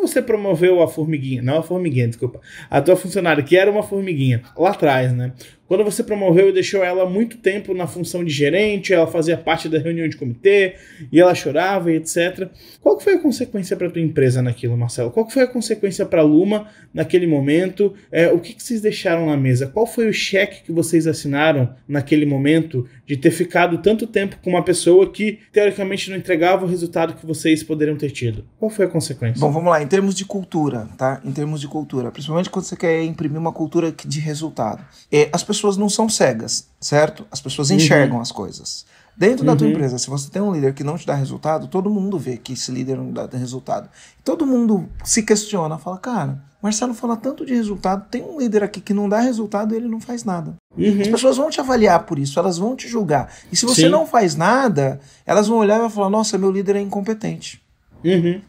Quando você promoveu a formiguinha, não a formiguinha, desculpa, a tua funcionária, que era uma formiguinha, lá atrás, né? Quando você promoveu e deixou ela muito tempo na função de gerente, ela fazia parte da reunião de comitê e ela chorava e etc. Qual foi a consequência para tua empresa naquilo, Marcelo? Qual foi a consequência para a Luma naquele momento? É, o que, que vocês deixaram na mesa? Qual foi o cheque que vocês assinaram naquele momento de ter ficado tanto tempo com uma pessoa que teoricamente não entregava o resultado que vocês poderiam ter tido? Qual foi a consequência? Bom, vamos lá. Em termos de cultura, tá? Em termos de cultura, principalmente quando você quer imprimir uma cultura de resultado, é, as pessoas pessoas não são cegas, certo? As pessoas enxergam uhum. as coisas. Dentro da tua uhum. empresa, se você tem um líder que não te dá resultado, todo mundo vê que esse líder não dá resultado. Todo mundo se questiona, fala, cara, Marcelo fala tanto de resultado, tem um líder aqui que não dá resultado e ele não faz nada. Uhum. As pessoas vão te avaliar por isso, elas vão te julgar. E se você Sim. não faz nada, elas vão olhar e vão falar, nossa, meu líder é incompetente. Uhum.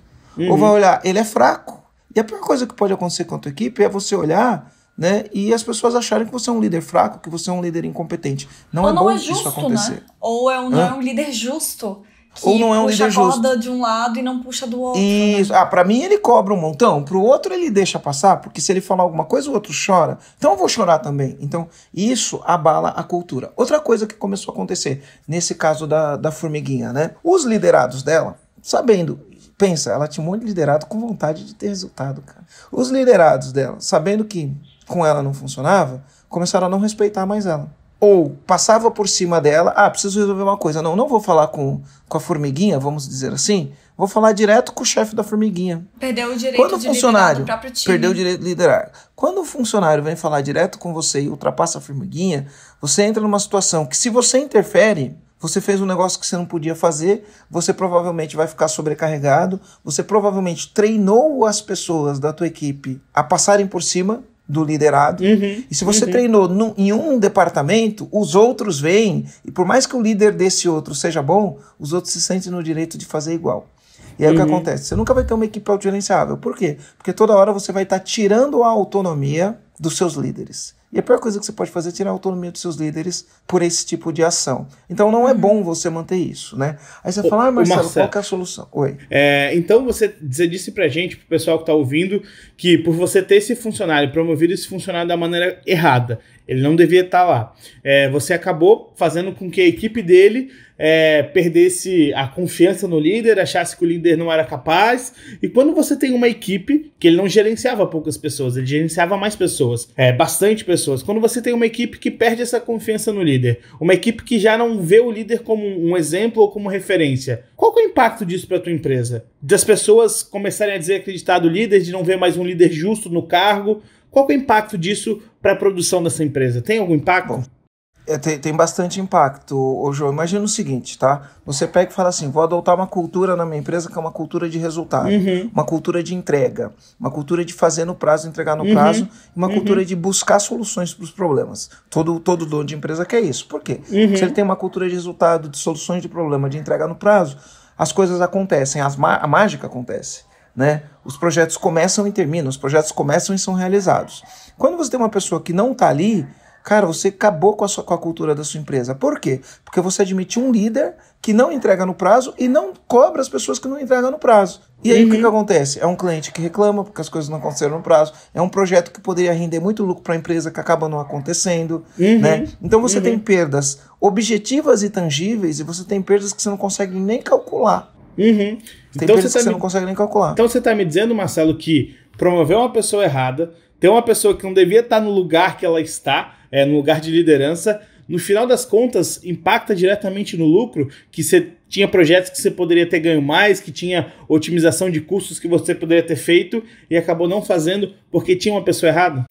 Ou vai uhum. olhar, ele é fraco. E a pior coisa que pode acontecer com a tua equipe é você olhar né? E as pessoas acharem que você é um líder fraco, que você é um líder incompetente. Não Ou é não bom é justo, isso acontecer. Né? Ou é um, não é um líder justo. Que Ou não é um puxa líder justo. corda de um lado e não puxa do outro. Né? Isso. Né? Ah, pra mim ele cobra um montão, pro outro ele deixa passar, porque se ele falar alguma coisa, o outro chora. Então eu vou chorar também. Então isso abala a cultura. Outra coisa que começou a acontecer, nesse caso da, da formiguinha, né? Os liderados dela, sabendo Pensa, ela tinha um monte de liderado com vontade de ter resultado, cara. Os liderados dela, sabendo que com ela não funcionava, começaram a não respeitar mais ela. Ou passava por cima dela, ah, preciso resolver uma coisa. Não, não vou falar com, com a formiguinha, vamos dizer assim. Vou falar direto com o chefe da formiguinha. Perdeu o direito Quando o funcionário Perdeu o direito de liderar. Quando o funcionário vem falar direto com você e ultrapassa a formiguinha, você entra numa situação que se você interfere, você fez um negócio que você não podia fazer, você provavelmente vai ficar sobrecarregado, você provavelmente treinou as pessoas da tua equipe a passarem por cima do liderado. Uhum, e se você uhum. treinou no, em um departamento, os outros vêm, e por mais que o líder desse outro seja bom, os outros se sentem no direito de fazer igual. E aí uhum. o que uhum. acontece? Você nunca vai ter uma equipe autogerenciável. Por quê? Porque toda hora você vai estar tá tirando a autonomia dos seus líderes. E a pior coisa que você pode fazer é tirar a autonomia dos seus líderes por esse tipo de ação. Então não é bom você manter isso, né? Aí você fala, ah, Marcelo, Marcelo, qual é a solução? Oi. É, então você, você disse pra gente, pro pessoal que tá ouvindo, que por você ter esse funcionário, promovido esse funcionário da maneira errada, ele não devia estar tá lá. É, você acabou fazendo com que a equipe dele é, perdesse a confiança no líder, achasse que o líder não era capaz. E quando você tem uma equipe que ele não gerenciava poucas pessoas, ele gerenciava mais pessoas, é, bastante pessoas pessoas. Quando você tem uma equipe que perde essa confiança no líder, uma equipe que já não vê o líder como um exemplo ou como referência, qual é o impacto disso para a tua empresa? Das pessoas começarem a desacreditar do líder, de não ver mais um líder justo no cargo, qual é o impacto disso para a produção dessa empresa? Tem algum impacto? Bom é, tem, tem bastante impacto, ô João. Imagina o seguinte, tá? Você pega e fala assim: vou adotar uma cultura na minha empresa que é uma cultura de resultado, uhum. uma cultura de entrega, uma cultura de fazer no prazo, entregar no uhum. prazo, uma uhum. cultura de buscar soluções para os problemas. Todo, todo dono de empresa quer isso. Por quê? Uhum. se ele tem uma cultura de resultado, de soluções de problema, de entregar no prazo, as coisas acontecem, as a mágica acontece. Né? Os projetos começam e terminam, os projetos começam e são realizados. Quando você tem uma pessoa que não está ali, Cara, você acabou com a, sua, com a cultura da sua empresa. Por quê? Porque você admitiu um líder que não entrega no prazo e não cobra as pessoas que não entregam no prazo. E aí uhum. o que, uhum. que acontece? É um cliente que reclama porque as coisas não aconteceram no prazo, é um projeto que poderia render muito lucro para a empresa que acaba não acontecendo, uhum. né? Então você uhum. tem perdas objetivas e tangíveis e você tem perdas que você não consegue nem calcular. Uhum. Tem então você tá que me... você não consegue nem calcular. Então você está me dizendo, Marcelo, que promover uma pessoa errada, tem uma pessoa que não devia estar no lugar que ela está, é, no lugar de liderança, no final das contas, impacta diretamente no lucro, que você tinha projetos que você poderia ter ganho mais, que tinha otimização de custos que você poderia ter feito e acabou não fazendo porque tinha uma pessoa errada?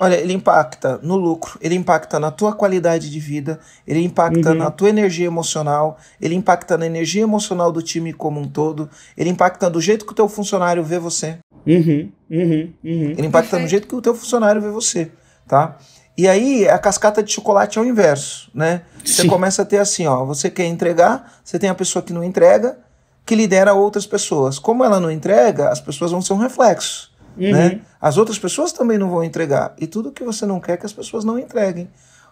Olha, ele impacta no lucro, ele impacta na tua qualidade de vida, ele impacta uhum. na tua energia emocional, ele impacta na energia emocional do time como um todo, ele impacta do jeito que o teu funcionário vê você. Uhum, uhum, uhum. ele impacta Perfeito. no jeito que o teu funcionário vê você, tá? E aí a cascata de chocolate é o inverso, né? Sim. Você começa a ter assim, ó, você quer entregar, você tem a pessoa que não entrega, que lidera outras pessoas. Como ela não entrega, as pessoas vão ser um reflexo. Uhum. Né? As outras pessoas também não vão entregar. E tudo que você não quer que as pessoas não entreguem.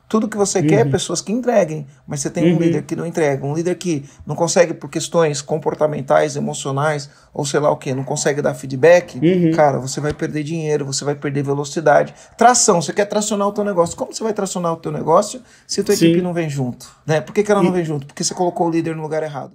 Tudo que você uhum. quer é pessoas que entreguem, mas você tem um uhum. líder que não entrega, um líder que não consegue por questões comportamentais, emocionais, ou sei lá o que, não consegue dar feedback, uhum. cara, você vai perder dinheiro, você vai perder velocidade. Tração, você quer tracionar o teu negócio. Como você vai tracionar o teu negócio se a tua Sim. equipe não vem junto? Né? Por que, que ela não vem junto? Porque você colocou o líder no lugar errado.